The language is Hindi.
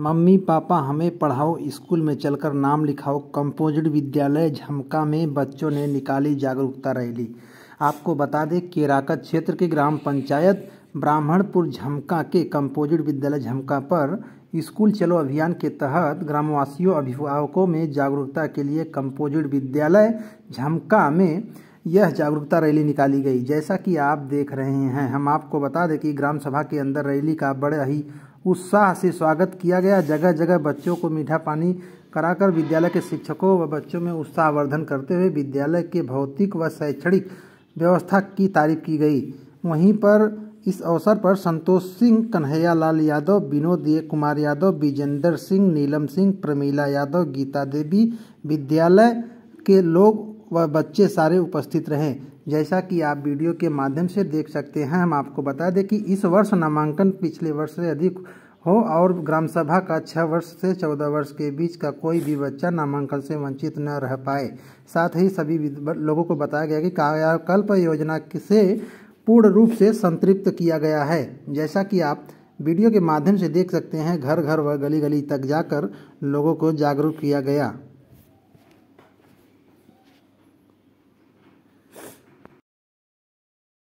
मम्मी पापा हमें पढ़ाओ स्कूल में चलकर नाम लिखाओ कंपोजिट विद्यालय झमका में बच्चों ने निकाली जागरूकता रैली आपको बता दें केराकत क्षेत्र के ग्राम पंचायत ब्राह्मणपुर झमका के कंपोजिट विद्यालय झमका पर स्कूल चलो अभियान के तहत ग्रामवासियों अभिभावकों में जागरूकता के लिए कंपोजिट विद्यालय झमका में यह जागरूकता रैली निकाली गई जैसा कि आप देख रहे हैं हम आपको बता दें कि ग्राम सभा के अंदर रैली का बड़ा ही उत्साह से स्वागत किया गया जगह जगह बच्चों को मीठा पानी कराकर विद्यालय के शिक्षकों व बच्चों में उत्साहवर्धन करते हुए विद्यालय के भौतिक व शैक्षणिक व्यवस्था की तारीफ की गई वहीं पर इस अवसर पर संतोष सिंह कन्हैया लाल यादव विनोद कुमार यादव विजेंद्र सिंह नीलम सिंह प्रमीला यादव गीता देवी विद्यालय के लोग व बच्चे सारे उपस्थित रहे जैसा कि आप वीडियो के माध्यम से देख सकते हैं हम आपको बता दें कि इस वर्ष नामांकन पिछले वर्ष से अधिक हो और ग्राम सभा का छः वर्ष से चौदह वर्ष के बीच का कोई भी बच्चा नामांकन से वंचित न रह पाए साथ ही सभी लोगों को बताया गया कि कायाकल्प योजना से पूर्ण रूप से संतृप्त किया गया है जैसा कि आप वीडियो के माध्यम से देख सकते हैं घर घर व गली गली तक जाकर लोगों को जागरूक किया गया